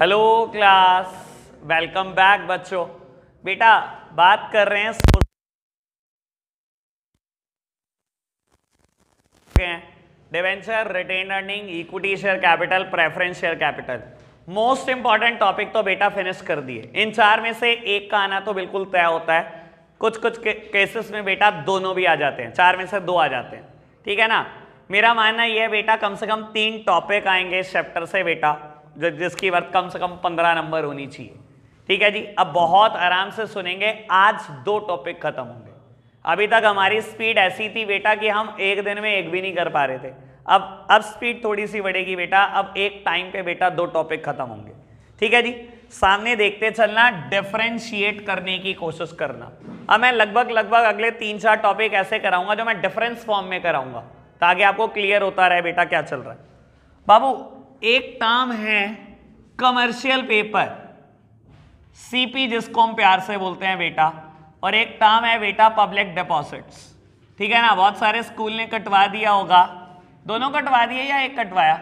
Hello class welcome back बच्चों बेटा बात कर रहे हैं debenture retain earning equity share capital preference share capital most important topic तो बेटा फिनिश कर दिए इन चार में से एक का आना तो बिल्कुल तय होता है कुछ कुछ के, केसेस में बेटा दोनों भी आ जाते हैं चार में से दो आ जाते हैं ठीक है ना मेरा मानना यह है बेटा कम से कम तीन टॉपिक आएंगे इस चैप्टर से बेटा जिसकी वर्थ कम से कम पंद्रह नंबर होनी चाहिए ठीक है जी अब बहुत आराम से सुनेंगे आज दो टॉपिक खत्म होंगे अभी तक हमारी स्पीड ऐसी थी बेटा कि हम एक दिन में एक भी नहीं कर पा रहे थे अब अब स्पीड थोड़ी सी बढ़ेगी बेटा अब एक टाइम पे बेटा दो टॉपिक खत्म होंगे ठीक है जी सामने देखते चलना डिफ्रेंशिएट करने की कोशिश करना अब मैं लगभग लगभग अगले तीन चार टॉपिक ऐसे कराऊंगा जो मैं डिफरेंस फॉर्म में कराऊंगा ताकि आपको क्लियर होता रहे बेटा क्या चल रहा है बाबू एक टर्म है कमर्शियल पेपर सीपी जिसको हम प्यार से बोलते हैं बेटा और एक टर्म है बेटा पब्लिक डिपॉजिट्स ठीक है ना बहुत सारे स्कूल ने कटवा दिया होगा दोनों कटवा दिए या एक कटवाया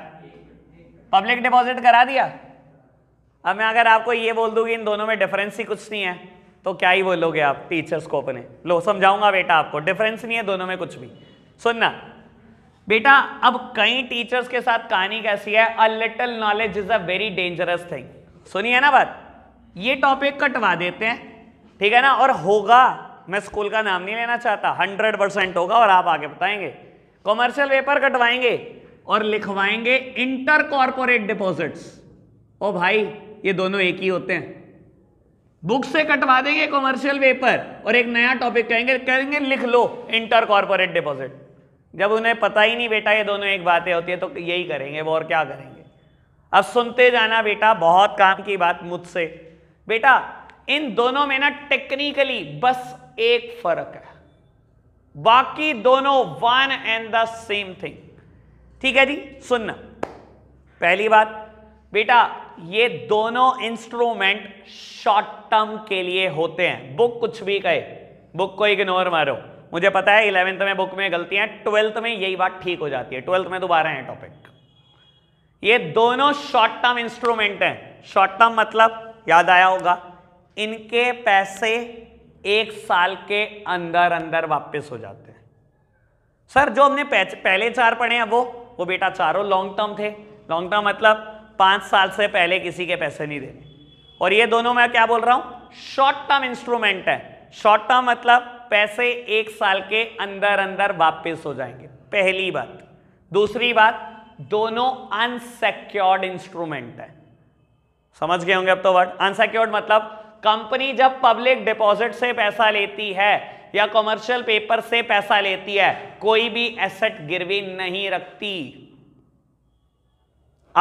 पब्लिक डिपॉजिट करा दिया अब मैं अगर आपको ये बोल दूंगी इन दोनों में डिफरेंस ही कुछ नहीं है तो क्या ही बोलोगे आप टीचर्स को अपने लो समझाऊंगा बेटा आपको डिफरेंस नहीं है दोनों में कुछ भी सुनना बेटा अब कई टीचर्स के साथ कहानी कैसी है a little knowledge is a very dangerous thing सुनिए ना बात ये टॉपिक कटवा देते हैं ठीक है ना और होगा मैं स्कूल का नाम नहीं लेना चाहता हंड्रेड परसेंट होगा और आप आगे बताएंगे कॉमर्शियल पेपर कटवाएंगे और लिखवाएंगे इंटर कॉरपोरेट डिपॉजिट्स ओ भाई ये दोनों एक ही होते हैं बुक से कटवा देंगे कॉमर्शियल पेपर और एक नया टॉपिक कहेंगे कहेंगे लिख लो इंटर कॉरपोरेट डिपॉजिट जब उन्हें पता ही नहीं बेटा ये दोनों एक बातें होती है तो यही करेंगे वो और क्या करेंगे अब सुनते जाना बेटा बहुत काम की बात मुझसे बेटा इन दोनों में ना टेक्निकली बस एक फर्क है बाकी दोनों one and the same thing ठीक है जी सुनना पहली बात बेटा ये दोनों इंस्ट्रूमेंट शॉर्ट टर्म के लिए होते हैं बुक कुछ भी कहे बुक को इग्नोर मारो मुझे पता है इलेवेंथ में बुक में गलतियां ट्वेल्थ में यही बात ठीक हो जाती है ट्वेल्थ में दोबारा है टॉपिक ये दोनों शॉर्ट टर्म इंस्ट्रूमेंट हैं शॉर्ट टर्म मतलब याद आया होगा इनके पैसे एक साल के अंदर अंदर वापस हो जाते हैं सर जो हमने पहले चार पढ़े हैं वो वो बेटा चारों लॉन्ग टर्म थे लॉन्ग टर्म मतलब पांच साल से पहले किसी के पैसे नहीं देने और ये दोनों मैं क्या बोल रहा हूं शॉर्ट टर्म इंस्ट्रूमेंट है शॉर्ट टर्म मतलब पैसे एक साल के अंदर अंदर वापस हो जाएंगे पहली बात दूसरी बात दोनों अनसेक्योर्ड इंस्ट्रूमेंट है समझ गए होंगे अब तो वर्ड अनसेक्योर्ड मतलब कंपनी जब पब्लिक डिपॉजिट से पैसा लेती है या कॉमर्शियल पेपर से पैसा लेती है कोई भी एसेट गिरवी नहीं रखती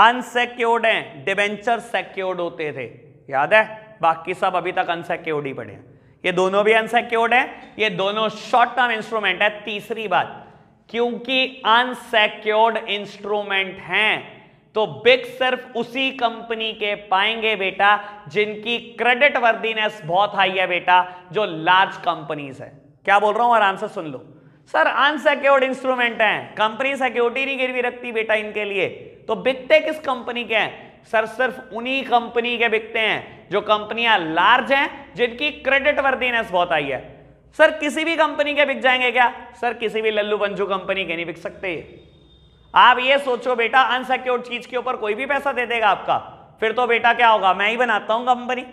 अनसेक्योर्ड है डिबेंचर सेक्योर्ड होते थे याद है बाकी सब अभी तक अनसेक्योर्ड ही पड़े हैं ये दोनों भी अनसेक्योर्ड है ये दोनों शॉर्ट टर्म इंस्ट्रूमेंट है तीसरी बात क्योंकि अनसेक्योर्ड इंस्ट्रूमेंट हैं तो बिग सिर्फ उसी कंपनी के पाएंगे बेटा जिनकी क्रेडिट वर्दीनेस बहुत हाई है बेटा जो लार्ज कंपनीज है क्या बोल रहा हूं आराम से सुन लो सर अनसेक्योर्ड इंस्ट्रूमेंट है कंपनी सिक्योरिटी नहीं गिरवी रखती बेटा इनके लिए तो बिकते किस कंपनी के हैं सर सिर्फ उन्हीं कंपनी के बिकते हैं जो कंपनियां लार्ज हैं जिनकी क्रेडिट वर्दीनेस बहुत आई है सर किसी भी कंपनी के बिक जाएंगे क्या सर किसी भी लल्लू बंजू कंपनी के नहीं बिक सकते आप ये सोचो बेटा अनसिक्योर्ड चीज के ऊपर कोई भी पैसा दे देगा आपका फिर तो बेटा क्या होगा मैं ही बनाता हूं कंपनी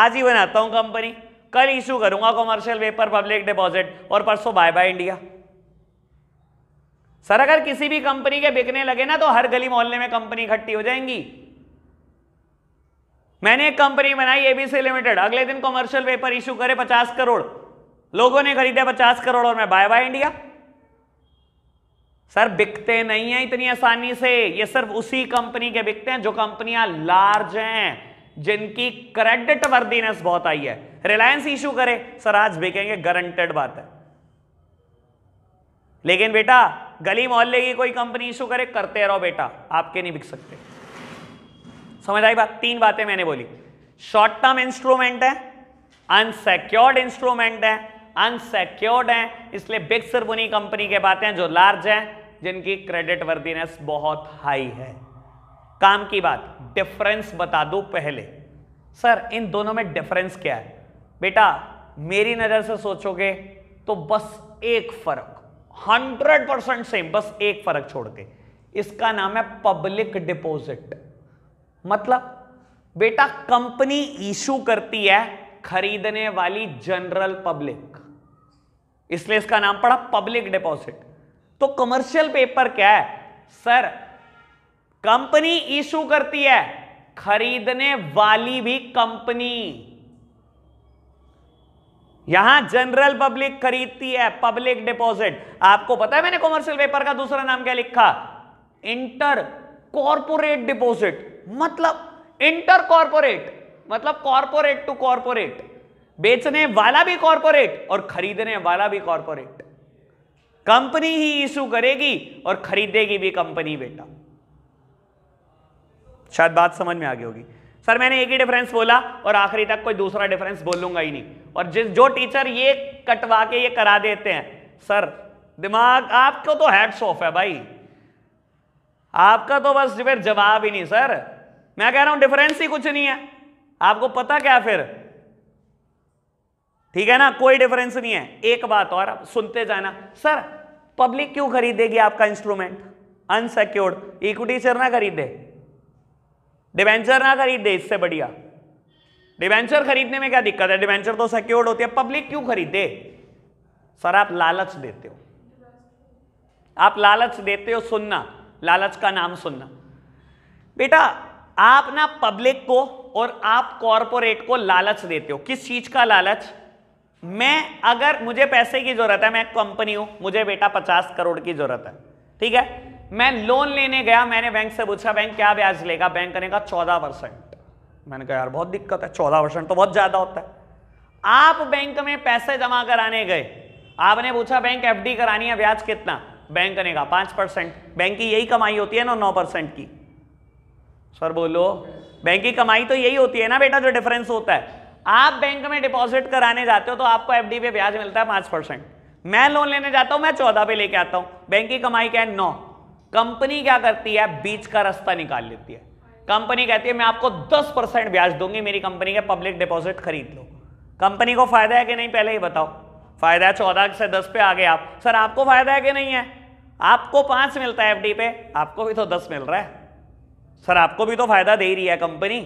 आज ही बनाता हूं कंपनी कल इशू करूंगा कॉमर्शियल पेपर पब्लिक डिपॉजिट और परसों बाय बाय इंडिया सर अगर किसी भी कंपनी के बिकने लगे ना तो हर गली मोहल्ले में कंपनी इकट्ठी हो जाएंगी मैंने एक कंपनी बनाई एबीसी लिमिटेड अगले दिन कॉमर्शियल पेपर इशू करे पचास करोड़ लोगों ने खरीदे पचास करोड़ और मैं बाय बाय इंडिया सर बिकते नहीं है इतनी आसानी से ये सिर्फ उसी कंपनी के बिकते हैं जो कंपनियां लार्ज हैं जिनकी क्रेडिट वर्दीनेस बहुत आई है रिलायंस इशू करे सर आज बिकेंगे गारंटेड बात है लेकिन बेटा गली मोहल्ले की कोई कंपनी इशू करे करते रहो बेटा आपके नहीं बिक सकते समझ आई बात तीन बातें मैंने बोली शॉर्ट टर्म इंस्ट्रूमेंट है अनसेक्योर्ड इंस्ट्रूमेंट है अनसेक्योर्ड है इसलिए बिग सिर्फ उन्हीं कंपनी के बातें हैं जो लार्ज है जिनकी क्रेडिट वर्दीनेस बहुत हाई है काम की बात डिफरेंस बता दो पहले सर इन दोनों में डिफरेंस क्या है बेटा मेरी नज़र से सोचोगे तो बस एक फर्क हंड्रेड परसेंट सेम बस एक फर्क छोड़ के इसका नाम है पब्लिक डिपॉजिट मतलब बेटा कंपनी इशू करती है खरीदने वाली जनरल पब्लिक इसलिए इसका नाम पड़ा पब्लिक डिपॉजिट तो कमर्शियल पेपर क्या है सर कंपनी इशू करती है खरीदने वाली भी कंपनी यहां जनरल पब्लिक खरीदती है पब्लिक डिपॉजिट आपको पता है मैंने कॉमर्शियल पेपर का दूसरा नाम क्या लिखा इंटर कॉरपोरेट डिपॉजिट मतलब इंटर कॉरपोरेट मतलब कॉरपोरेट टू कॉरपोरेट बेचने वाला भी कॉरपोरेट और खरीदने वाला भी कॉरपोरेट कंपनी ही इशू करेगी और खरीदेगी भी कंपनी बेटा शायद बात समझ में आ गई होगी सर मैंने एक ही डिफरेंस बोला और आखिरी तक कोई दूसरा डिफरेंस बोलूंगा ही नहीं और जिस जो टीचर ये कटवा के ये करा देते हैं सर दिमाग आपको तो हैड्स ऑफ है भाई आपका तो बस फिर जवाब ही नहीं सर मैं कह रहा हूं डिफरेंस ही कुछ नहीं है आपको पता क्या फिर ठीक है ना कोई डिफरेंस नहीं है एक बात और आप सुनते जाना सर पब्लिक क्यों खरीदेगी आपका इंस्ट्रूमेंट अनसेक्योर्ड इक्विटी शेयर ना खरीदे डिवेंचर ना खरीद दे इससे बढ़िया डिवेंचर खरीदने में क्या दिक्कत है डिवेंचर तो सिक्योर्ड होती है पब्लिक क्यों खरीदे सर आप लालच देते हो आप लालच देते हो सुनना लालच का नाम सुनना बेटा आप ना पब्लिक को और आप कॉरपोरेट को लालच देते हो किस चीज का लालच मैं अगर मुझे पैसे की जरूरत है मैं कंपनी हूं मुझे बेटा पचास करोड़ की जरूरत है ठीक है मैं लोन लेने गया मैंने बैंक से पूछा बैंक क्या ब्याज लेगा बैंक का चौदह परसेंट मैंने कहा यार बहुत दिक्कत है चौदह परसेंट तो बहुत ज्यादा होता है आप बैंक में पैसे जमा कराने गए आपने पूछा बैंक एफडी करानी है ब्याज कितना बैंक ने कहा पांच परसेंट बैंक की यही कमाई होती है ना नौ परसेंट की सर बोलो बैंक की कमाई तो यही होती है ना बेटा जो डिफरेंस होता है आप बैंक में डिपॉजिट कराने जाते हो तो आपको एफ पे ब्याज मिलता है पांच परसेंट मैं लोन लेने जाता हूं मैं चौदह पे लेके आता हूं बैंक की कमाई क्या है नौ कंपनी क्या करती है बीच का रास्ता निकाल लेती है कंपनी कहती है मैं आपको दस परसेंट ब्याज दूंगी मेरी कंपनी का पब्लिक डिपॉजिट खरीद लो कंपनी को फायदा है कि नहीं पहले ही बताओ फायदा है चौदह से दस पे आ गए आप सर आपको फायदा है कि नहीं है आपको पांच मिलता है एफ पे आपको भी तो दस मिल रहा है सर आपको भी तो फायदा दे रही है कंपनी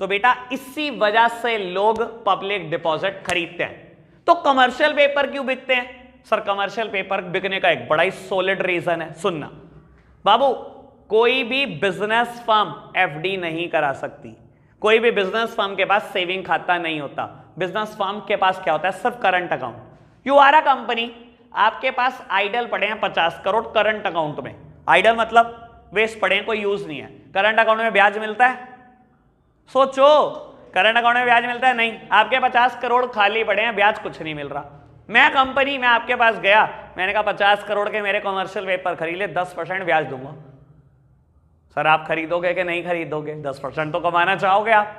तो बेटा इसी वजह से लोग पब्लिक डिपॉजिट खरीदते हैं तो कमर्शियल पेपर क्यों बिकते हैं सर कमर्शियल पेपर बिकने का एक बड़ा ही सॉलिड रीजन है सुनना बाबू कोई भी बिजनेस फर्म एफडी नहीं करा सकती कोई भी बिजनेस फर्म के पास सेविंग खाता नहीं होता बिजनेस फर्म के पास क्या होता है सिर्फ current account you are a company आपके पास आइडल पड़े हैं पचास करोड़ करंट अकाउंट में आइडल मतलब वेस्ट पड़े हैं कोई यूज नहीं है करंट अकाउंट में ब्याज मिलता है सोचो करंट अकाउंट में ब्याज मिलता है नहीं आपके पचास करोड़ खाली पड़े हैं ब्याज कुछ नहीं मिल रहा मैं कंपनी मैं आपके पास गया मैंने कहा पचास करोड़ के मेरे कॉमर्शियल पेपर खरीद ले दस परसेंट ब्याज दूंगा सर आप खरीदोगे कि नहीं खरीदोगे दस परसेंट तो कमाना चाहोगे आप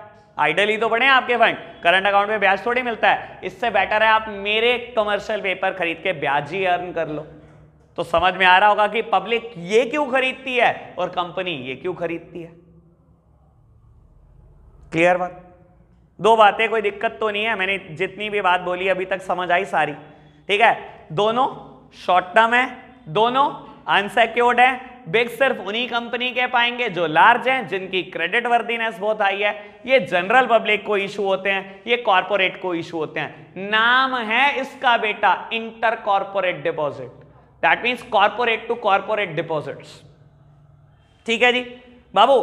आइडल ही तो पड़े आपके फंड करंट अकाउंट में ब्याज थोड़ी मिलता है इससे बेटर है आप मेरे कमर्शियल पेपर खरीद के ब्याज ही अर्न कर लो तो समझ में आ रहा होगा कि पब्लिक ये क्यों खरीदती है और कंपनी ये क्यों खरीदती है क्लियर बात दो बातें कोई दिक्कत तो नहीं है मैंने जितनी भी बात बोली अभी तक समझ आई सारी ठीक है दोनों शॉर्ट टर्म है दोनों अनसेक्योर्ड है बिग सिर्फ उन्हीं कंपनी के पाएंगे जो लार्ज हैं जिनकी क्रेडिट वर्दीनेस बहुत हाई है ये जनरल पब्लिक को इशू होते हैं ये कॉरपोरेट को इशू होते हैं नाम है इसका बेटा inter corporate deposit that means corporate to corporate deposits ठीक है जी बाबू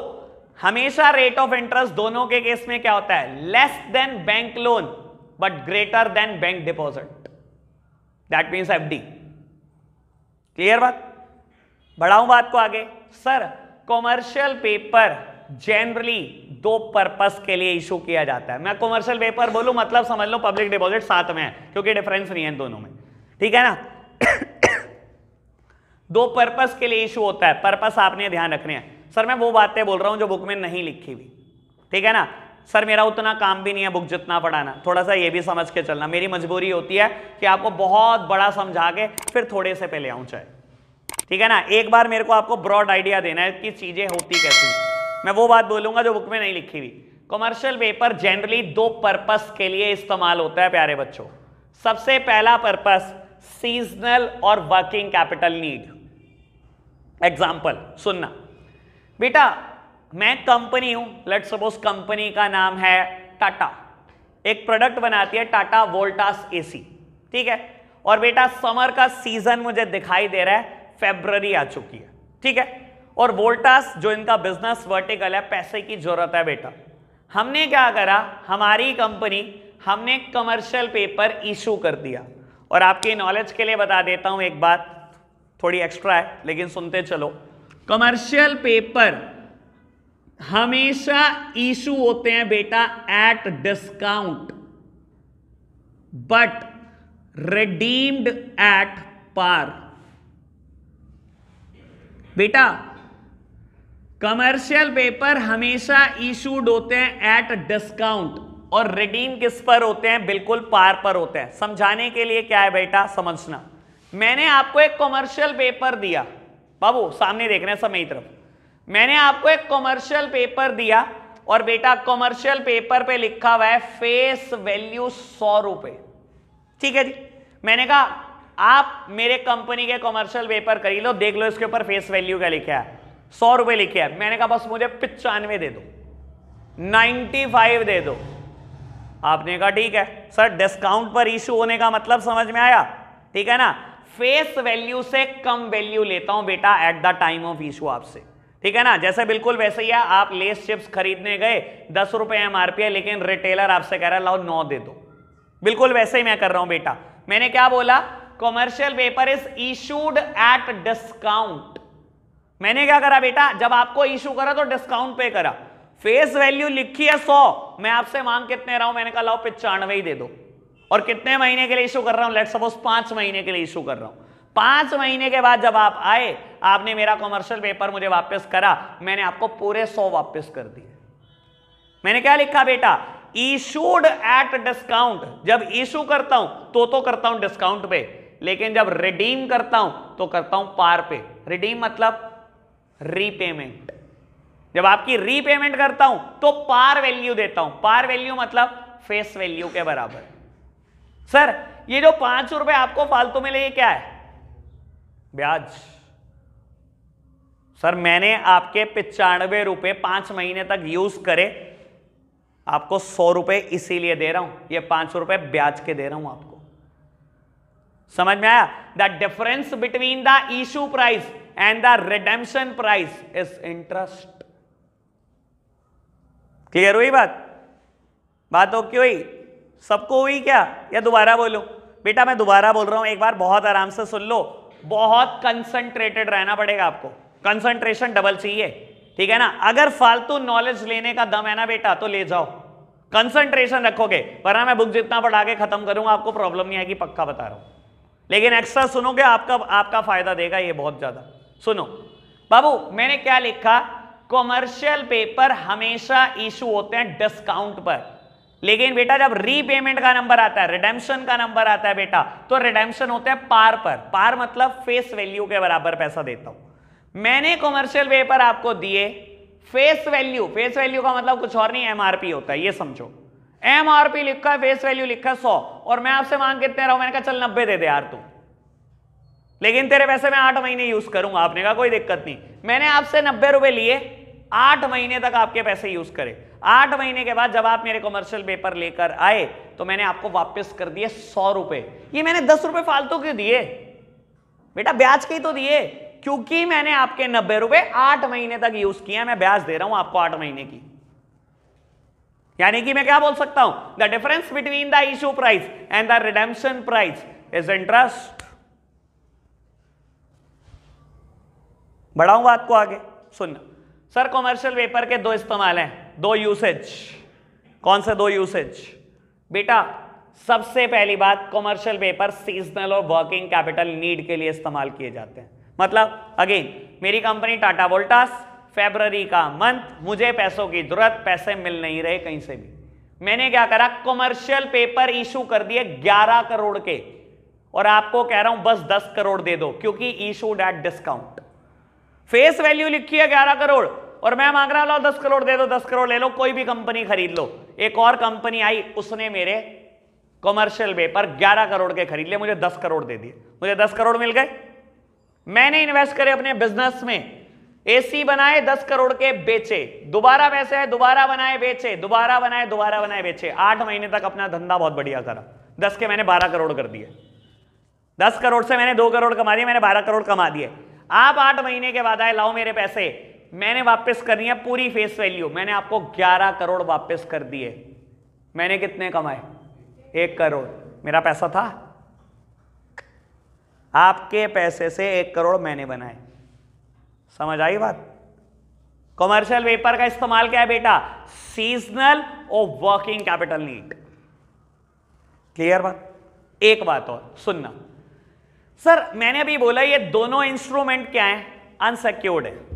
हमेशा रेट ऑफ इंटरेस्ट दोनों के केस में क्या होता है less than bank loan but greater than bank deposit that means F D clear बात बढ़ाऊं बात को आगे सर कॉमर्शियल पेपर जनरली दो पर्पस के लिए इशू किया जाता है मैं कॉमर्शियल पेपर बोलूं मतलब समझ लो पब्लिक डिपॉजिट साथ में है क्योंकि डिफरेंस नहीं है दोनों में ठीक है ना दो पर्पस के लिए इशू होता है पर्पस आपने ध्यान रखने हैं सर मैं वो बातें बोल रहा हूँ जो बुक में नहीं लिखी हुई ठीक है ना सर मेरा उतना काम भी नहीं है बुक जितना पढ़ाना थोड़ा सा ये भी समझ के चलना मेरी मजबूरी होती है कि आपको बहुत बड़ा समझा के फिर थोड़े से पहले आऊँ चाहे ठीक है ना एक बार मेरे को आपको ब्रॉड आइडिया देना है कि चीज़ें होती कैसी मैं वो बात बोलूँगा जो बुक में नहीं लिखी हुई कॉमर्शियल पेपर जनरली दो पर्पस के लिए इस्तेमाल होता है प्यारे बच्चों सबसे पहला पर्पस सीजनल और वर्किंग कैपिटल नीड एग्जाम्पल सुनना बेटा मैं कंपनी हूं लेट सपोज कंपनी का नाम है टाटा एक प्रोडक्ट बनाती है टाटा वोल्टास एसी ठीक है और बेटा समर का सीजन मुझे दिखाई दे रहा है फेब्ररी आ चुकी है ठीक है और वोल्टास जो इनका बिजनेस वर्टिकल है पैसे की जरूरत है बेटा हमने क्या करा हमारी कंपनी हमने कमर्शियल पेपर इशू कर दिया और आपके नॉलेज के लिए बता देता हूं एक बात थोड़ी एक्स्ट्रा है लेकिन सुनते चलो कमर्शियल पेपर हमेशा इशू होते हैं बेटा at discount but redeemed at par बेटा कमर्शियल पेपर हमेशा इशूड होते हैं एट डिस्काउंट और रिडीम किस पर होते हैं बिल्कुल पार पर होते हैं समझाने के लिए क्या है बेटा समझना मैंने आपको एक कॉमर्शियल पेपर दिया बाबू सामने देख रहे हैं सब मेरी तरफ मैंने आपको एक कॉमर्शियल पेपर दिया और बेटा कॉमर्शियल पेपर पे लिखा हुआ है फेस वैल्यू सौ रुपए ठीक है जी मैंने कहा आप मेरे कंपनी के कॉमर्शियल पेपर करी लो देख लो इसके ऊपर फेस वैल्यू क्या लिखा है सौ रुपए लिखे है मैंने कहा बस मुझे पिचानवे दे दो नाइन्टी फाइव दे दो आपने कहा ठीक है सर डिस्काउंट पर इश्यू होने का मतलब समझ में आया ठीक है ना फेस वैल्यू से कम वैल्यू लेता हूं बेटा at the time of issue आपसे ठीक है ना जैसे बिल्कुल वैसे ही है आप लेस चिप्स खरीदने गए दस रुपए एमआरपी है लेकिन रिटेलर आपसे कह रहा है लाओ नौ दे दो बिल्कुल वैसे ही मैं कर रहा हूं बेटा मैंने क्या बोला commercial paper is issued at discount मैंने क्या करा बेटा जब आपको इशू करा तो डिस्काउंट पे करा फेस वैल्यू लिखी है सौ मैं आपसे मांग कितने रहा हूं मैंने कहा लाओ पिचानवे ही दे दो और कितने महीने के लिए इशू कर रहा हूं लेट सपोज पांच महीने के लिए इशू कर रहा हूं पांच महीने के बाद जब आप आए आपने मेरा कॉमर्शियल पेपर मुझे वापस करा मैंने आपको पूरे सौ वापस कर दिए मैंने क्या लिखा बेटा इशूड एट डिस्काउंट जब इशू करता हूं तो तो करता हूं डिस्काउंट पे लेकिन जब रिडीम करता हूं तो करता हूं पार पे रिडीम मतलब रीपेमेंट जब आपकी रीपेमेंट करता हूं तो पार वैल्यू देता हूं पार वैल्यू मतलब फेस वैल्यू के बराबर सर ये जो पांच सौ रुपए आपको फालतू में ये क्या है ब्याज सर मैंने आपके पिचानवे रुपए पांच महीने तक यूज करे आपको सौ रुपए इसीलिए दे रहा हूं ये पांच सौ रुपए ब्याज के दे रहा हूं आपको समझ में आया the difference between the issue price and the redemption price is interest clear हुई बात बात ओके हुई सबको हुई क्या या दोबारा बोलो बेटा मैं दोबारा बोल रहा हूं एक बार बहुत आराम से सुन लो बहुत कंसंट्रेटेड रहना पड़ेगा आपको कंसंट्रेशन डबल चाहिए ठीक है ना अगर फालतू नॉलेज लेने का दम है ना बेटा तो ले जाओ कंसंट्रेशन रखोगे वरना मैं बुक जितना पढ़ा के खत्म करूंगा आपको प्रॉब्लम नहीं आएगी पक्का बता रहा हूं लेकिन एक्स्ट्रा सुनोगे आपका आपका फायदा देगा ये बहुत ज्यादा सुनो बाबू मैंने क्या लिखा कॉमर्शियल पेपर हमेशा इशू होते हैं डिस्काउंट पर लेकिन बेटा जब रीपेमेंट का नंबर आता है रिडेम्पशन का नंबर आता है बेटा तो रिडेम्पशन होता है पार पर पार मतलब फेस वैल्यू के बराबर पैसा देता हूं मैंने कॉमर्शियल पेपर आपको दिए फेस वैल्यू फेस वैल्यू का मतलब कुछ और नहीं एमआरपी होता है ये समझो एमआरपी लिखा है फेस वैल्यू लिखा है सौ और मैं आपसे मांग कितने रहा हूं मैंने कहा चल नब्बे दे दे यार तू लेकिन तेरे पैसे मैं आठ महीने यूज करूंगा आपने कहा कोई दिक्कत नहीं मैंने आपसे नब्बे रुपए लिए आठ महीने तक आपके पैसे यूज करे आठ महीने के बाद जब आप मेरे कॉमर्शियल पेपर लेकर आए तो मैंने आपको वापस कर दिए सौ रुपए ये मैंने दस रुपए फालतू के दिए बेटा ब्याज के ही तो दिए क्योंकि मैंने आपके नब्बे रुपए आठ महीने तक यूज किया मैं ब्याज दे रहा हूं आपको आठ महीने की यानी कि मैं क्या बोल सकता हूं the difference between the issue price and the redemption price is interest बढ़ाऊंगा आपको आगे सुनना सर कॉमर्शियल पेपर के दो इस्तेमाल हैं दो यूसेज कौन से दो यूसेज बेटा सबसे पहली बात कॉमर्शियल पेपर सीजनल और वर्किंग कैपिटल नीड के लिए इस्तेमाल किए जाते हैं मतलब अगेन मेरी कंपनी टाटा वोल्टास फेबररी का मंथ मुझे पैसों की जरूरत पैसे मिल नहीं रहे कहीं से भी मैंने क्या करा कॉमर्शियल पेपर इशू कर दिए 11 करोड़ के और आपको कह रहा हूं बस 10 करोड़ दे दो क्योंकि issue date discount face value लिखी है ग्यारह करोड़ और मैं मांग रहा हूं दस करोड़ दे दो दस करोड़ ले लो कोई भी कंपनी खरीद लो एक और कंपनी आई उसने मेरे कॉमर्शियल वे पर 11 करोड़ के खरीद लिए मुझे दस करोड़ दे दिए मुझे दस करोड़ मिल गए मैंने इन्वेस्ट करे अपने बिजनेस में एसी बनाए दस करोड़ के बेचे दोबारा वैसे है दोबारा बनाए बेचे दोबारा बनाए दोबारा बनाए बेचे आठ महीने तक अपना धंधा बहुत बढ़िया करा दस के मैंने बारह करोड़ कर दिए दस करोड़ से मैंने दो करोड़ कमा दिए मैंने बारह करोड़ कमा दिए आप आठ महीने के बाद आए लाओ मेरे पैसे मैंने वापस करनी है पूरी फेस वैल्यू मैंने आपको 11 करोड़ वापस कर दिए मैंने कितने कमाए एक करोड़ मेरा पैसा था आपके पैसे से एक करोड़ मैंने बनाए समझ आई बात कमर्शियल पेपर का इस्तेमाल क्या है बेटा सीजनल और वर्किंग कैपिटल नीड क्लियर बात एक बात और सुनना सर मैंने अभी बोला ये दोनों इंस्ट्रूमेंट क्या है अनसेक्योर्ड है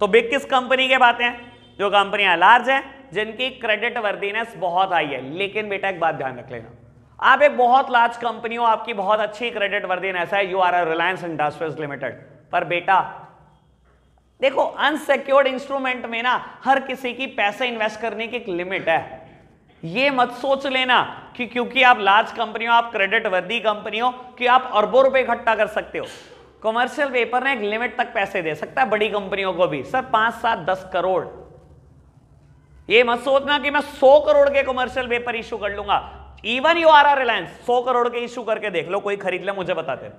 तो बिग किस कंपनी के बातें हैं जो कंपनियां लार्ज हैं जिनकी क्रेडिट वर्दीनेस बहुत हाई है लेकिन बेटा एक बात ध्यान रख लेना आप एक बहुत लार्ज कंपनी हो आपकी बहुत अच्छी क्रेडिट वर्दीनेस है you are a Reliance Industries Limited पर बेटा देखो अनसिक्योर्ड इंस्ट्रूमेंट में ना हर किसी की पैसे इन्वेस्ट करने की एक लिमिट है ये मत सोच लेना कि क्योंकि आप लार्ज कंपनी हो आप क्रेडिट वर्दी कंपनी हो कि आप अरबों रुपए इकट्ठा कर सकते हो कॉमर्शियल पेपर ने एक लिमिट तक पैसे दे सकता है बड़ी कंपनियों को भी सर पांच सात दस करोड़ ये मत सोचना कि मैं सौ करोड़ के कॉमर्शियल पेपर इश्यू कर लूंगा even you are are Reliance सौ करोड़ के इश्यू करके देख लो कोई खरीद ले मुझे बताते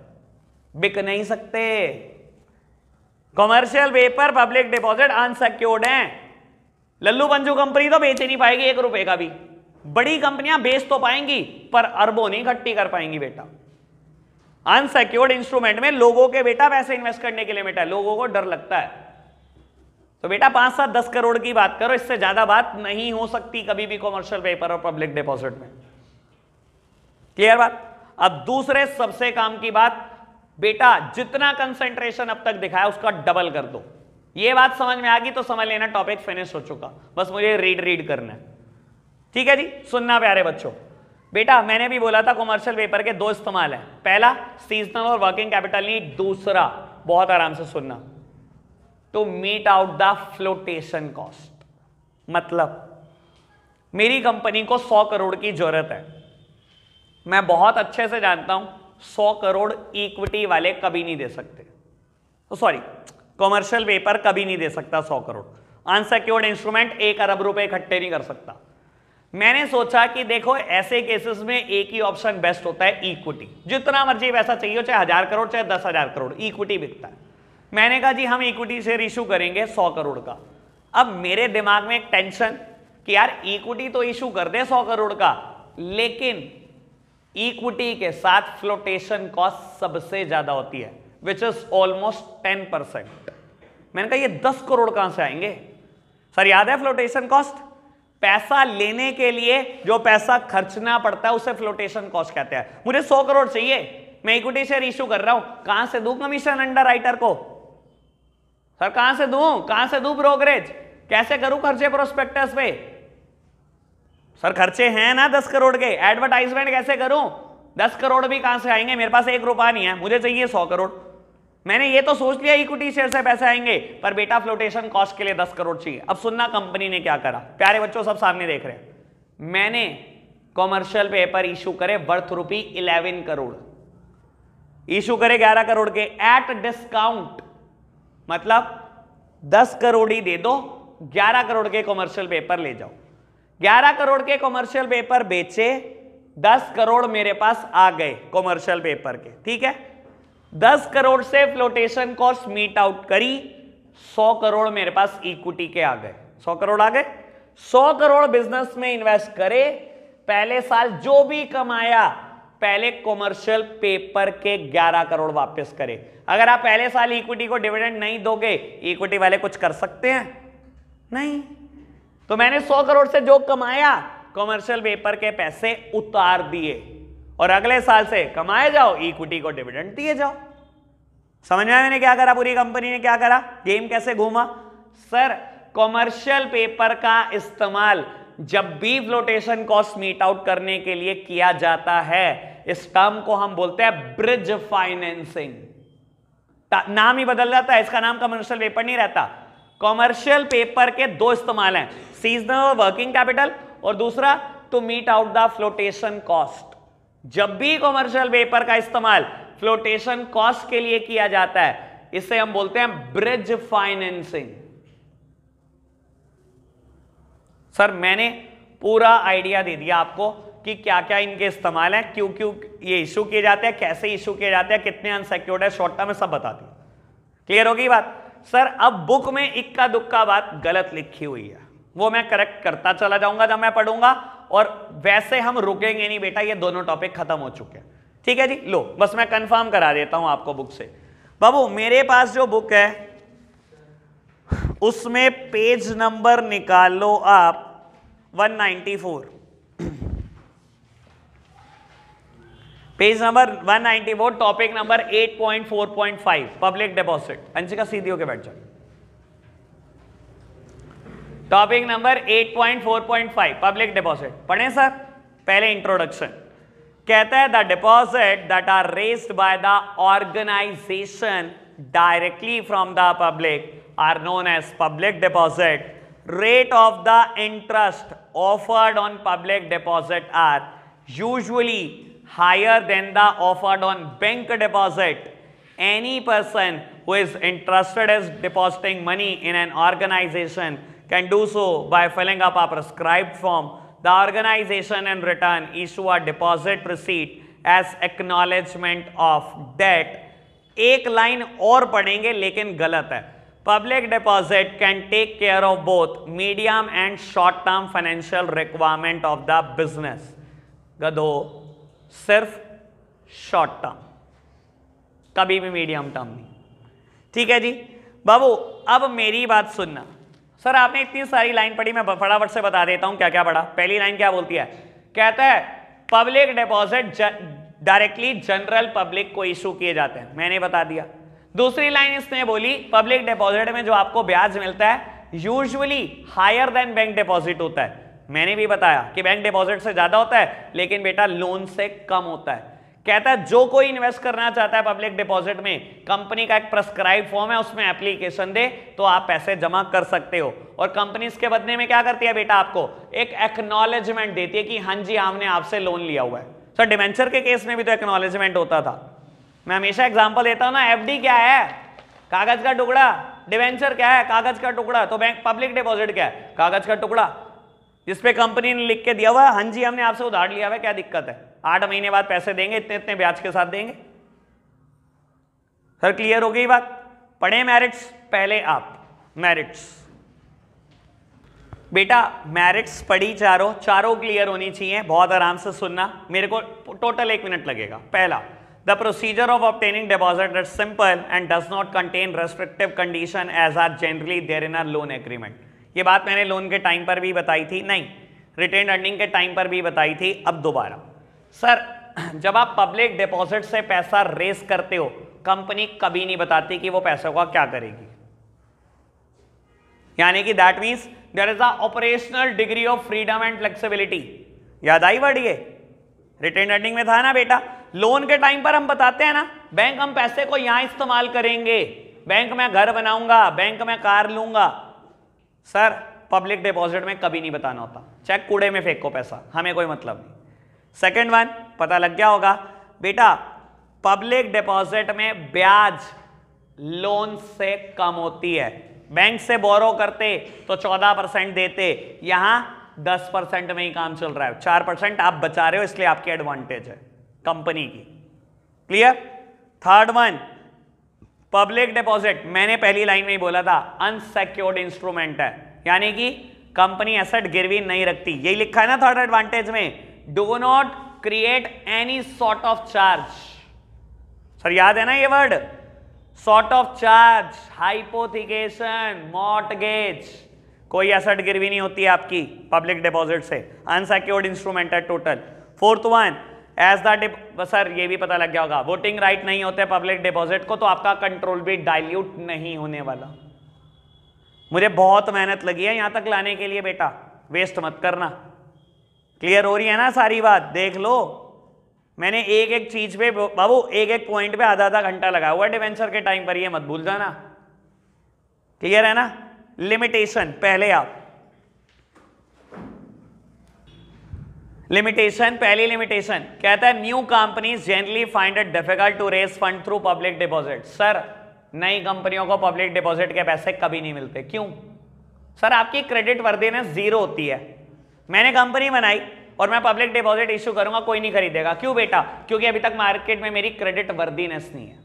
बिक नहीं सकते commercial paper public deposit unsecured है लल्लू पंजू कंपनी तो बेच नहीं पाएगी एक रुपए का भी बड़ी कंपनियां बेच तो पाएंगी पर अरबों नहीं इकट्ठी कर पाएंगी बेटा अनसेक्योर्ड इंस्ट्रूमेंट में लोगों के बेटा पैसे इन्वेस्ट करने के लिए बेटा लोगों को डर लगता है तो बेटा पांच सात दस करोड़ की बात करो इससे ज्यादा बात नहीं हो सकती कभी भी कॉमर्शियल पेपर और पब्लिक डिपॉजिट में क्लियर बात अब दूसरे सबसे काम की बात बेटा जितना कंसेंट्रेशन अब तक दिखाया उसका डबल कर दो ये बात समझ में आ गई तो समझ लेना टॉपिक फिनिश हो चुका बस मुझे रीड रीड करना है ठीक है जी सुनना प्यारे बच्चों बेटा मैंने भी बोला था कॉमर्शियल पेपर के दो इस्तेमाल है पहला सीजनल और वर्किंग कैपिटल नीड दूसरा बहुत आराम से सुनना to meet out the flotation cost मतलब मेरी कंपनी को 100 करोड़ की जरूरत है मैं बहुत अच्छे से जानता हूं 100 करोड़ इक्विटी वाले कभी नहीं दे सकते सॉरी कॉमर्शियल पेपर कभी नहीं दे सकता 100 करोड़ अनसिक्योर्ड इंस्ट्रूमेंट एक अरब रुपए इकट्ठे नहीं कर सकता मैंने सोचा कि देखो ऐसे केसेस में एक ही ऑप्शन बेस्ट होता है इक्विटी जितना मर्जी वैसा चाहिए हो चाहे हजार करोड़ चाहे दस हजार करोड़ इक्विटी बिकता है मैंने कहा जी हम इक्विटी से इशू करेंगे सौ करोड़ का अब मेरे दिमाग में एक टेंशन कि यार इक्विटी तो इशू कर दे सौ करोड़ का लेकिन इक्विटी के साथ फ्लोटेशन कॉस्ट सबसे ज्यादा होती है which is almost ten percent मैंने कहा ये दस करोड़ कहां से आएंगे सर याद है फ्लोटेशन कॉस्ट पैसा लेने के लिए जो पैसा खर्चना पड़ता है उसे फ्लोटेशन कॉस्ट कहते हैं मुझे सौ करोड़ चाहिए मैं इक्विटी शेयर इश्यू कर रहा हूं कहां से दू कमीशन अंडर राइटर को सर कहां से दू कहां से दू ब्रोकरेज कैसे करूं खर्चे प्रोस्पेक्टस पे सर खर्चे हैं ना दस करोड़ के एडवर्टाइजमेंट कैसे करूं दस करोड़ भी कहां से आएंगे मेरे पास एक रुपया नहीं है मुझे चाहिए सौ करोड़ मैंने ये तो सोच लिया इक्विटी शेयर से पैसे आएंगे पर बेटा फ्लोटेशन कॉस्ट के लिए दस करोड़ चाहिए अब सुनना कंपनी ने क्या करा प्यारे बच्चों सब सामने देख रहे हैं मैंने कॉमर्शियल पेपर इशू करे वर्थ रुपी इलेवन करोड़ इशू करे ग्यारह करोड़ के एट डिस्काउंट मतलब दस करोड़ ही दे दो ग्यारह करोड़ के कॉमर्शियल पेपर ले जाओ ग्यारह करोड़ के कॉमर्शियल पेपर बेचे दस करोड़ मेरे पास आ गए कॉमर्शियल पेपर के ठीक है दस करोड़ से फ्लोटेशन कॉस्ट मीट आउट करी सौ करोड़ मेरे पास इक्विटी के आ गए सौ करोड़ आ गए सौ करोड़ बिजनेस में इन्वेस्ट करे पहले साल जो भी कमाया पहले कॉमर्शियल पेपर के 11 करोड़ वापस करे अगर आप पहले साल इक्विटी को डिविडेंड नहीं दोगे इक्विटी वाले कुछ कर सकते हैं नहीं तो मैंने 100 करोड़ से जो कमाया कॉमर्शियल पेपर के पैसे उतार दिए और अगले साल से कमाए जाओ इक्विटी को डिविडेंड दिए जाओ समझ में मैंने क्या करा पूरी कंपनी ने क्या करा गेम कैसे घूमा सर कॉमर्शियल पेपर का इस्तेमाल जब भी फ्लोटेशन कॉस्ट मीट आउट करने के लिए किया जाता है इस टर्म को हम बोलते हैं ब्रिज फाइनेंसिंग नाम ही बदल जाता है इसका नाम कमर्शियल पेपर नहीं रहता कॉमर्शियल पेपर के दो इस्तेमाल हैं सीजनल वर्किंग कैपिटल और दूसरा to meet out the flotation cost जब भी कॉमर्शियल पेपर का इस्तेमाल फ्लोटेशन कॉस्ट के लिए किया जाता है इसे हम बोलते हैं ब्रिज फाइनेंसिंग सर मैंने पूरा आइडिया दे दिया आपको कि क्या क्या इनके इस्तेमाल है क्यों क्यों ये इशू किए जाते हैं कैसे इशू किए जाते हैं कितने अनसेक्योर्ड है शॉर्ट टर्म में सब बता दिया क्लियर होगी बात सर अब बुक में इक्का दुक्का बात गलत लिखी हुई है वो मैं करेक्ट करता चला जाऊंगा जब मैं पढ़ूंगा और वैसे हम रुकेंगे नहीं बेटा ये दोनों टॉपिक खत्म हो चुके हैं ठीक है जी लो बस मैं कंफर्म करा देता हूं आपको बुक से बाबू मेरे पास जो बुक है उसमें पेज नंबर निकालो आप 194 page number 194 topic number 8.4.5 public deposit Anshika सीधी होकर बैठ जाओ टॉपिक नंबर 8.4.5 पब्लिक डिपॉजिट पढ़े सर पहले इंट्रोडक्शन कहता है the deposit that are raised by the organisation directly from the public are known as public deposit rate of the interest offered on public deposit are usually higher than the offered on bank deposit any person who is interested is depositing money in an organisation can do so by filling up a prescribed form. The organization in return issue a deposit receipt as acknowledgement of debt. एक line और पढ़ेंगे लेकिन गलत है public deposit can take care of both medium and short term financial requirement of the business गदो सिर्फ short term कभी भी मीडियम टर्म नहीं ठीक है जी बाबू अब मेरी बात सुनना सर आपने इतनी सारी लाइन पढ़ी मैं फटाफट से बता देता हूं क्या क्या पढ़ा पहली लाइन क्या बोलती है कहता है public deposit directly general public को इशू किए जाते हैं मैंने बता दिया दूसरी लाइन इसने बोली पब्लिक डिपॉजिट में जो आपको ब्याज मिलता है usually higher than bank deposit होता है मैंने भी बताया कि बैंक डिपॉजिट से ज्यादा होता है लेकिन बेटा लोन से कम होता है कहता है जो कोई इन्वेस्ट करना चाहता है पब्लिक डिपॉजिट में कंपनी का एक प्रस्क्राइब फॉर्म है उसमें एप्लीकेशन दे तो आप पैसे जमा कर सकते हो और कंपनी इसके बदले में क्या करती है बेटा आपको एक एक्नोलेजमेंट देती है कि हाँ जी हमने आपसे लोन लिया हुआ है सर डिवेंचर के केस में भी तो एक्नोलेजमेंट होता था मैं हमेशा एग्जाम्पल देता हूँ ना एफ क्या है कागज का टुकड़ा डिवेंचर क्या है कागज का टुकड़ा तो बैंक पब्लिक डिपॉजिट क्या है कागज का टुकड़ा जिसपे कंपनी ने लिख के दिया हुआ हाँ जी हमने आपसे उधार लिया हुआ क्या दिक्कत है आठ महीने बाद पैसे देंगे इतने इतने ब्याज के साथ देंगे सर क्लियर हो गई बात पढ़े मैरिट्स पहले आप मैरिट्स बेटा मैरिट्स पढ़ी चारों चारों क्लियर होनी चाहिए बहुत आराम से सुनना मेरे को टोटल एक मिनट लगेगा पहला the procedure of obtaining deposit is simple and does not contain restrictive condition as are generally there in are loan agreement ये बात मैंने लोन के टाइम पर भी बताई थी नहीं रिटर्न अर्निंग के टाइम पर भी बताई थी अब दोबारा सर जब आप पब्लिक डिपॉजिट से पैसा रेस करते हो कंपनी कभी नहीं बताती कि वो पैसों का क्या करेगी यानी कि that means there is a operational degree of freedom and flexibility याद आई वर्ड ये रिटर्न अर्निंग में था ना बेटा लोन के टाइम पर हम बताते हैं ना बैंक हम पैसे को यहां इस्तेमाल करेंगे बैंक में घर बनाऊंगा बैंक में कार लूंगा सर पब्लिक डिपॉजिट में कभी नहीं बताना होता चेक कूड़े में फेंको पैसा हमें कोई मतलब नहीं सेकेंड वन पता लग गया होगा बेटा पब्लिक डिपॉजिट में ब्याज लोन से कम होती है बैंक से बोरो करते तो 14 परसेंट देते यहां 10 परसेंट में ही काम चल रहा है 4 परसेंट आप बचा रहे हो इसलिए आपकी एडवांटेज है कंपनी की clear third one public deposit मैंने पहली लाइन में ही बोला था अनसेक्योर्ड इंस्ट्रूमेंट है यानी कि कंपनी एसेट गिरवी नहीं रखती यही लिखा है ना थर्ड एडवांटेज में do not create any sort of charge sir याद है ना ये word sort of charge hypothecation mortgage कोई एसेट गिरवी नहीं होती आपकी पब्लिक डिपॉजिट से अनसेक्योर्ड इंस्ट्रूमेंट है total fourth one as the sir ये भी पता लग गया होगा वोटिंग राइट नहीं होते पब्लिक डिपॉजिट को तो आपका कंट्रोल भी डाइल्यूट नहीं होने वाला मुझे बहुत मेहनत लगी है यहां तक लाने के लिए बेटा वेस्ट मत करना क्लियर हो रही है ना सारी बात देख लो मैंने एक एक चीज पे बाबू एक एक पॉइंट पे आधा आधा घंटा लगा हुआ डिवेंचर के टाइम पर ये मत भूल जाना क्लियर है ना लिमिटेशन पहले आप लिमिटेशन पहली लिमिटेशन कहता है new company generally find it difficult to raise fund through public deposit sir नई कंपनियों को पब्लिक डिपॉजिट के पैसे कभी नहीं मिलते क्यों सर आपकी क्रेडिट वर्दीनेस जीरो होती है मैंने कंपनी बनाई और मैं पब्लिक डिपॉजिट इश्यू करूंगा कोई नहीं खरीदेगा क्यों बेटा क्योंकि अभी तक मार्केट में मेरी क्रेडिट वर्दीनेस नहीं है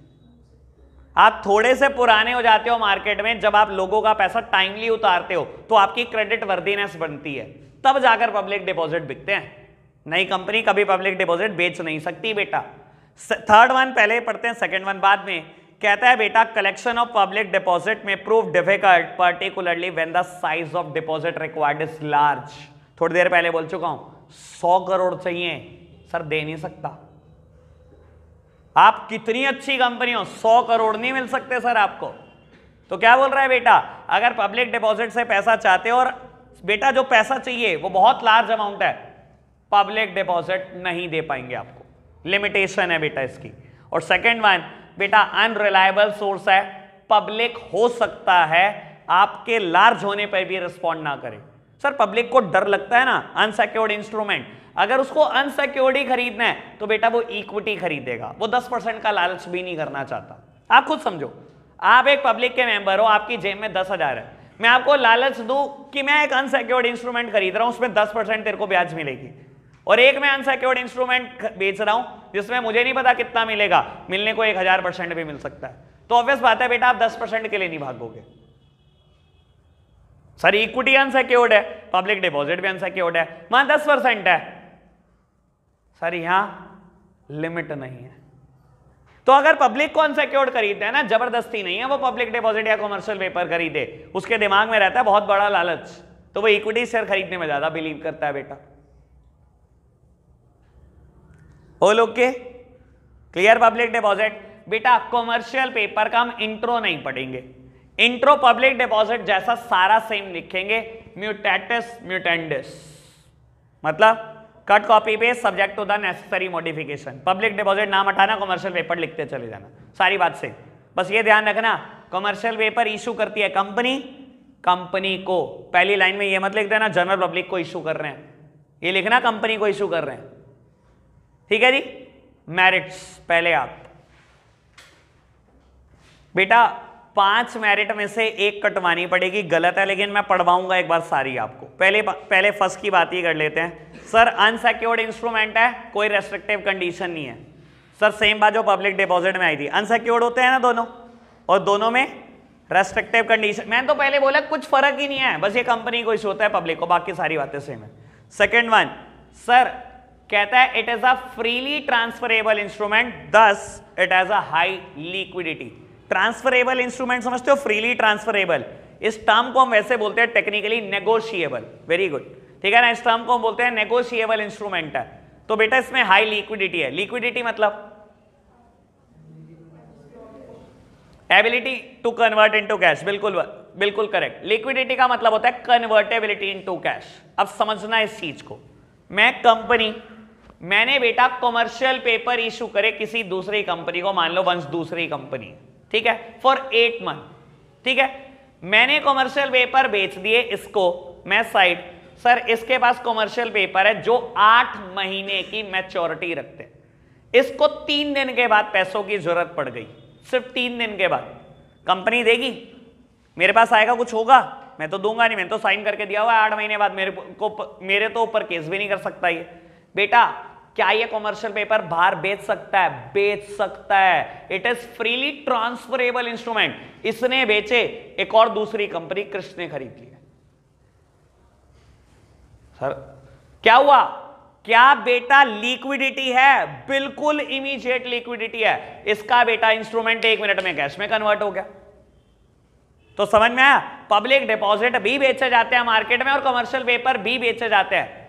आप थोड़े से पुराने हो जाते हो मार्केट में जब आप लोगों का पैसा टाइमली उतारते हो तो आपकी क्रेडिट वर्दीनेस बनती है तब जाकर पब्लिक डिपॉजिट बिकते हैं नई कंपनी कभी पब्लिक डिपॉजिट बेच नहीं सकती बेटा थर्ड वन पहले पढ़ते हैं सेकेंड वन बाद में कहता है बेटा कलेक्शन ऑफ पब्लिक डिपॉजिट में prove difficult particularly when the size of deposit required is large थोड़ी देर पहले बोल चुका हूं सौ करोड़ चाहिए सर दे नहीं सकता आप कितनी अच्छी कंपनी हो सौ करोड़ नहीं मिल सकते सर आपको तो क्या बोल रहा है बेटा अगर पब्लिक डिपॉजिट से पैसा चाहते हो और बेटा जो पैसा चाहिए वो बहुत लार्ज अमाउंट है पब्लिक डिपॉजिट नहीं दे पाएंगे आपको लिमिटेशन है बेटा इसकी और सेकेंड वन बेटा अनरिलायबल सोर्स है पब्लिक हो सकता है आपके लार्ज होने पर भी रिस्पॉन्ड ना करें सर पब्लिक को डर लगता है ना अनसेक्योर्ड इंस्ट्रूमेंट अगर उसको अनसेक्योर्ड ही खरीदना है तो बेटा वो इक्विटी खरीदेगा वो दस परसेंट का लालच भी नहीं करना चाहता आप खुद समझो आप एक पब्लिक के मेंबर हो आपकी जेब में दस हजार है मैं आपको लालच दू कि मैं एक अनसेक्योर्ड इंस्ट्रूमेंट खरीद रहा हूं उसमें दस परसेंट तेरे को ब्याज मिलेगी और एक मैं अनसेक्योर्ड इंस्ट्रूमेंट बेच रहा हूं जिसमें मुझे नहीं पता कितना मिलेगा मिलने को एक हजार परसेंट भी मिल सकता है तो ऑब्वियस बात है बेटा आप दस परसेंट के लिए नहीं भागोगे सॉरी इक्विटी अनसेक्योर्ड है पब्लिक डिपॉजिट भी अनसेक्योर्ड है वहां दस परसेंट है सर यहां लिमिट नहीं है तो अगर पब्लिक को अनसेक्योर्ड खरीदते हैं ना जबरदस्ती नहीं है वो पब्लिक डिपॉजिट या कॉमर्शियल पेपर खरीदे उसके दिमाग में रहता है बहुत बड़ा लालच तो वो इक्विटी शेयर खरीदने में ज्यादा बिलीव करता है बेटा all okay clear public deposit बेटा कॉमर्शियल पेपर का हम इंट्रो नहीं पढ़ेंगे इंट्रो पब्लिक डिपॉजिट जैसा सारा सेम लिखेंगे म्यूटेटिस म्यूटेंडिस मतलब कट कॉपी पे subject to the necessary modification public deposit नाम हटाना कॉमर्शियल पेपर लिखते चले जाना सारी बात से बस ये ध्यान रखना कॉमर्शियल पेपर इशू करती है कंपनी कंपनी को पहली लाइन में ये मत लिख देना जनरल पब्लिक को इशू कर रहे हैं ये लिखना कंपनी को इशू कर रहे हैं ठीक है जी मेरिट्स पहले आप बेटा पांच मेरिट में से एक कटवानी पड़ेगी गलत है लेकिन मैं पढ़वाऊंगा एक बार सारी आपको पहले पहले फर्स्ट की बात ही कर लेते हैं सर अनसेक्योर्ड इंस्ट्रूमेंट है कोई रेस्ट्रिक्टिव कंडीशन नहीं है सर सेम बात जो पब्लिक डिपॉजिट में आई थी अनसेक्योर्ड होते हैं ना दोनों और दोनों में रेस्ट्रिक्टिव कंडीशन मैंने तो पहले बोला कुछ फर्क ही नहीं है बस ये कंपनी को इश्यू होता है पब्लिक को बाकी सारी बातें सेम है सेकेंड वन सर कहता है it is a freely transferable instrument thus it has a high liquidity transferable instrument समझते हो फ्रीली ट्रांसफरेबल इस टर्म को हम वैसे बोलते हैं टेक्निकली नेगोशिएबल वेरी गुड ठीक है ना इस टर्म को हम बोलते हैं नेगोशिएबल इंस्ट्रूमेंट है तो बेटा इसमें हाई लिक्विडिटी है लिक्विडिटी मतलब ability to convert into cash बिल्कुल बिल्कुल करेक्ट लिक्विडिटी का मतलब होता है कन्वर्टेबिलिटी इनटू कैश अब समझना इस चीज को मैं कंपनी मैंने बेटा कमर्शियल पेपर इशू करे किसी दूसरी कंपनी को मान लो वंश दूसरी कंपनी ठीक है फॉर एट मंथ ठीक है मैंने कॉमर्शियल पेपर बेच दिए इसको मैं साइड सर इसके पास कॉमर्शियल पेपर है जो आठ महीने की मैच्योरिटी रखते हैं इसको तीन दिन के बाद पैसों की जरूरत पड़ गई सिर्फ तीन दिन के बाद कंपनी देगी मेरे पास आएगा कुछ होगा मैं तो दूंगा नहीं मैंने तो साइन करके दिया हुआ आठ महीने बाद मेरे को मेरे तो ऊपर केस भी नहीं कर सकता ये बेटा क्या ये कॉमर्शियल पेपर बाहर बेच सकता है बेच सकता है it is freely transferable instrument इसने बेचे एक और दूसरी कंपनी कृष्ण ने खरीद लिया सर क्या हुआ क्या बेटा लिक्विडिटी है बिल्कुल इमीडिएट लिक्विडिटी है इसका बेटा इंस्ट्रूमेंट एक मिनट में कैश में कन्वर्ट हो गया तो समझ में आया पब्लिक डिपॉजिट भी बेचे जाते हैं मार्केट में और कमर्शियल पेपर भी बेचे जाते हैं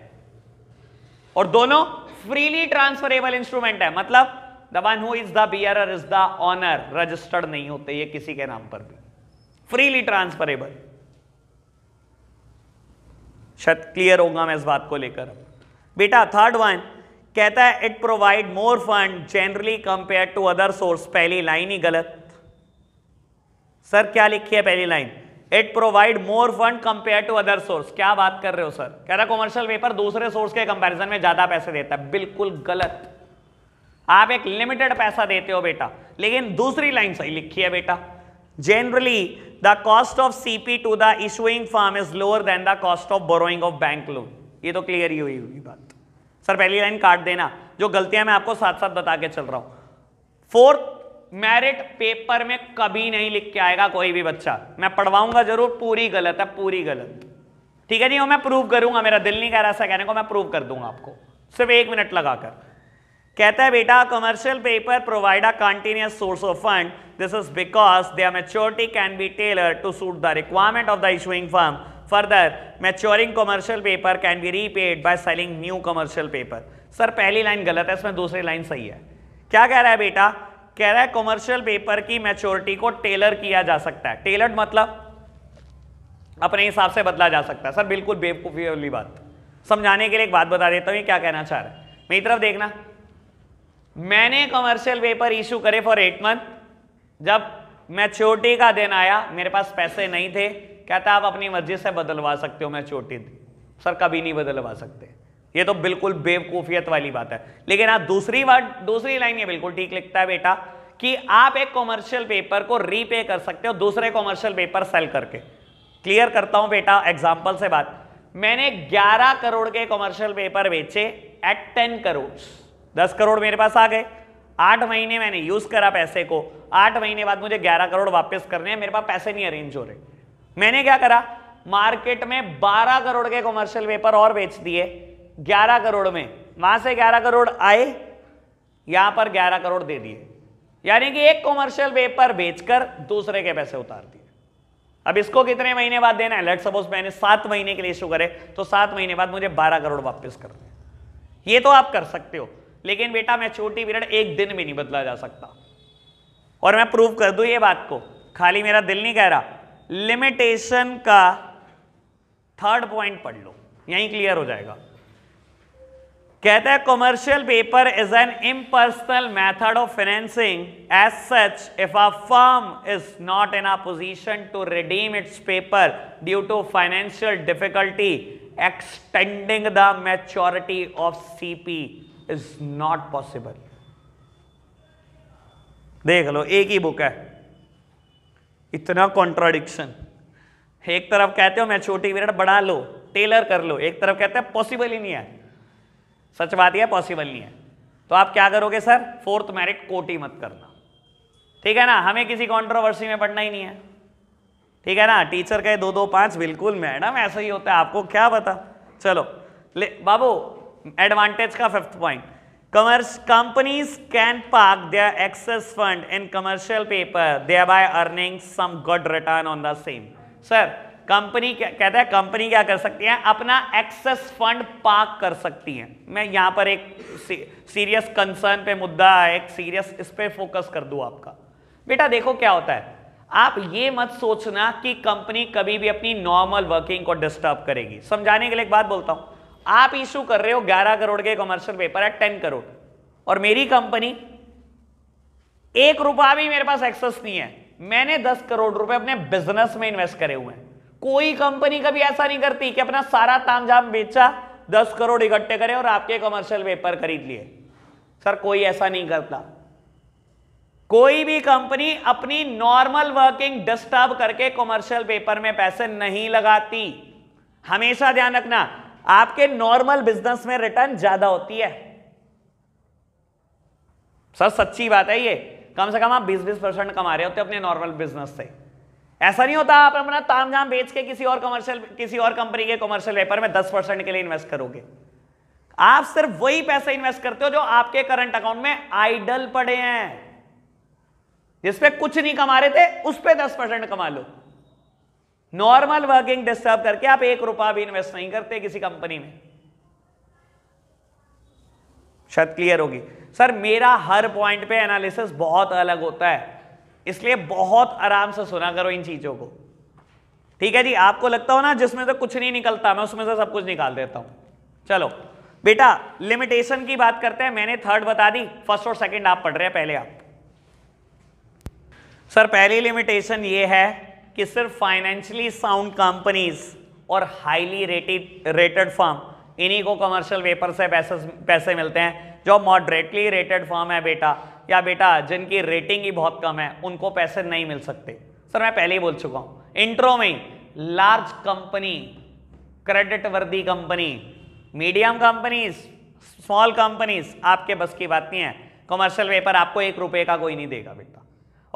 और दोनों फ्रीली ट्रांसफरेबल इंस्ट्रूमेंट है मतलब the one who is the bearer is the owner registered नहीं होते ये किसी के नाम पर भी फ्रीली ट्रांसफरेबल शायद क्लियर होगा मैं इस बात को लेकर बेटा थर्ड वन कहता है it provide more fund generally compare to other source पहली लाइन ही गलत सर क्या लिखी है पहली लाइन it provide more fund compare to other source क्या बात कर रहे हो सर कह रहा कॉमर्शियल पेपर दूसरे सोर्स के कंपेरिजन में ज्यादा पैसे देता है बिल्कुल गलत आप एक लिमिटेड पैसा देते हो बेटा लेकिन दूसरी लाइन सही लिखी है बेटा generally the cost of CP to the issuing firm is lower than the cost of borrowing of bank loan ये तो क्लियर ही हुई हुई बात सर पहली लाइन काट देना जो गलतियां मैं आपको साथ साथ बता के चल रहा हूं फोर्थ मेरिट पेपर में कभी नहीं लिख के आएगा कोई भी बच्चा मैं पढ़वाऊंगा जरूर पूरी गलत है पूरी गलत ठीक है जी वो मैं प्रूव करूंगा मेरा दिल नहीं कह रहा ऐसा कहने को मैं प्रूव कर दूंगा आपको सिर्फ एक मिनट लगाकर कहता है बेटा commercial paper provide a continuous source of fund this is because there maturity can be tailor to suit the requirement of the issuing firm further maturing commercial paper can be repaid by selling new commercial paper sir पहली line गलत है इसमें दूसरी line सही है क्या कह रहा है बेटा कह रहा है कॉमर्शियल पेपर की मैच्योरिटी को टेलर किया जा सकता है टेलर्ड मतलब अपने हिसाब से बदला जा सकता है सर बिल्कुल बेवकूफ़ी वाली बात समझाने के लिए एक बात बता देता हूँ क्या कहना चाह रहा है मेरी तरफ देखना मैंने कमर्शियल पेपर इशू करे फॉर एट मंथ जब मैच्योरिटी का दिन आया मेरे पास पैसे नहीं थे कहता आप अपनी मर्जी से बदलवा सकते हो मैच्योरिटी सर कभी नहीं बदलवा सकते ये तो बिल्कुल बेवकूफियत वाली बात है लेकिन आप दूसरी बात दूसरी लाइन ये बिल्कुल ठीक लिखता है बेटा कि आप एक कॉमर्शियल पेपर को रीपे कर सकते हो दूसरे कॉमर्शियल पेपर सेल करके क्लियर करता हूं बेटा एग्जाम्पल से बात मैंने 11 करोड़ के कॉमर्शियल पेपर बेचे एट 10 करोड़ 10 करोड़ मेरे पास आ गए आठ महीने मैंने यूज करा पैसे को आठ महीने बाद मुझे 11 करोड़ वापस करने हैं मेरे पास पैसे नहीं अरेंज हो रहे मैंने क्या करा मार्केट में 12 करोड़ के कॉमर्शियल पेपर और बेच दिए 11 करोड़ में वहां से 11 करोड़ आए यहां पर 11 करोड़ दे दिए यानी कि एक कॉमर्शियल पेपर बेचकर दूसरे के पैसे उतार दिए अब इसको कितने महीने बाद देना है लेट सपोज मैंने सात महीने के लिए इशू करे तो सात महीने बाद मुझे बारह करोड़ वापस दे ये तो आप कर सकते हो लेकिन बेटा मैं छोटी पीरियड एक दिन में नहीं बदला जा सकता और मैं प्रूव कर दू ये बात को खाली मेरा दिल नहीं कह रहा लिमिटेशन का थर्ड पॉइंट पढ़ लो यहीं क्लियर हो जाएगा कहता है commercial paper is an impersonal method of financing as such if a firm is not in a position to redeem its paper due to financial difficulty extending the maturity of CP is not possible देख लो एक ही book है इतना contradiction एक तरफ कहते हो maturity period बढ़ा लो टेलर कर लो एक तरफ कहते हैं पॉसिबल ही नहीं है सच बात यह पॉसिबल नहीं है तो आप क्या करोगे सर फोर्थ मैरिट कोटी मत करना ठीक है ना हमें किसी कंट्रोवर्सी में पढ़ना ही नहीं है ठीक है ना टीचर कहे दो दो पांच बिल्कुल मैडम ऐसा ही होता है आपको क्या पता चलो ले बाबू एडवांटेज का fifth point commerce companies can park their excess fund in commercial paper they by earning some good return on the same sir company कहता है कंपनी क्या कर सकती है अपना एक्सेस फंड पार्क कर सकती है मैं यहां पर एक सीरियस कंसर्न पे मुद्दा है एक सीरियस इस पर फोकस कर दू आपका बेटा देखो क्या होता है आप ये मत सोचना कि कंपनी कभी भी अपनी नॉर्मल वर्किंग को डिस्टर्ब करेगी समझाने के लिए एक बात बोलता हूं आप इशू कर रहे हो 11 करोड़ के कमर्शियल पेपर है टेन करोड़ और मेरी कंपनी एक रुपया भी मेरे पास एक्सेस नहीं है मैंने 10 करोड़ रुपए अपने बिजनेस में इन्वेस्ट करे हुए हैं कोई कंपनी कभी ऐसा नहीं करती कि अपना सारा तामझाम बेचा दस करोड़ इकट्ठे करे और आपके कमर्शियल पेपर खरीद लिए सर कोई ऐसा नहीं करता कोई भी कंपनी अपनी नॉर्मल वर्किंग डिस्टर्ब करके कमर्शियल पेपर में पैसे नहीं लगाती हमेशा ध्यान रखना आपके नॉर्मल बिजनेस में रिटर्न ज्यादा होती है सर सच्ची बात है ये कम से कम आप 20-20 परसेंट कमा रहे होते अपने नॉर्मल बिजनेस से ऐसा नहीं होता आप अपना ताम जाम बेच के किसी और कमर्शियल किसी और कंपनी के कमर्शियल पेपर में दस परसेंट के लिए इन्वेस्ट करोगे आप सिर्फ वही पैसा इन्वेस्ट करते हो जो आपके करंट अकाउंट में आइडल पड़े हैं जिसपे कुछ नहीं कमा रहे थे उस पर दस परसेंट कमा लो नॉर्मल वर्किंग डिस्टर्ब करके आप एक रुपया भी इन्वेस्ट नहीं करते किसी कंपनी में शायद क्लियर होगी सर मेरा हर पॉइंट पे एनालिसिस बहुत अलग होता है इसलिए बहुत आराम से सुना करो इन चीजों को ठीक है जी आपको लगता हो ना जिसमें से कुछ नहीं निकलता मैं उसमें से सब कुछ निकाल देता हूं चलो बेटा लिमिटेशन की बात करते हैं मैंने थर्ड बता दी फर्स्ट और सेकंड आप पढ़ रहे हैं पहले आप सर पहली लिमिटेशन ये है कि सिर्फ फाइनेंशियली साउंड कंपनीज और हाईली रेटेड रेटेड फॉर्म इन्हीं को कमर्शियल पेपर से पैसे पैसे मिलते हैं जो मॉडरेटली रेटेड फॉर्म है बेटा या बेटा जिनकी रेटिंग ही बहुत कम है उनको पैसे नहीं मिल सकते सर मैं पहले ही बोल चुका हूं इंट्रो में large company creditworthy company medium companies small companies आपके बस की बात नहीं है कॉमर्शियल पेपर आपको एक रुपए का कोई नहीं देगा बेटा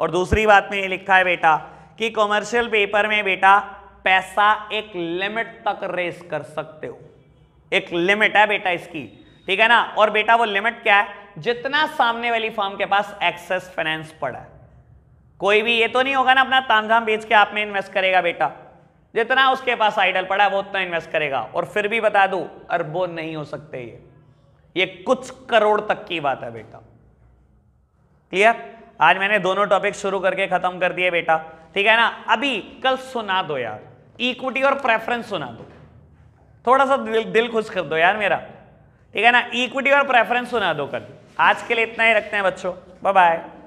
और दूसरी बात में लिखा है बेटा कि कॉमर्शियल पेपर में बेटा पैसा एक लिमिट तक रेस कर सकते हो एक लिमिट है बेटा इसकी ठीक है ना और बेटा वो लिमिट क्या है जितना सामने वाली फॉर्म के पास एक्सेस फाइनेंस पड़ा है कोई भी ये तो नहीं होगा ना अपना तामझाम बेच के आप में इन्वेस्ट करेगा बेटा जितना उसके पास आइडल पड़ा है वो उतना इन्वेस्ट करेगा और फिर भी बता दू अरबों नहीं हो सकते ये ये कुछ करोड़ तक की बात है बेटा क्लियर आज मैंने दोनों टॉपिक शुरू करके खत्म कर दिए बेटा ठीक है ना अभी कल सुना दो यार इक्विटी और प्रेफरेंस सुना दो थोड़ा सा दिल, दिल खुश कर दो यार मेरा ठीक है ना इक्विटी और प्रेफरेंस सुना दो कल आज के लिए इतना ही रखते हैं बच्चों बाय बाय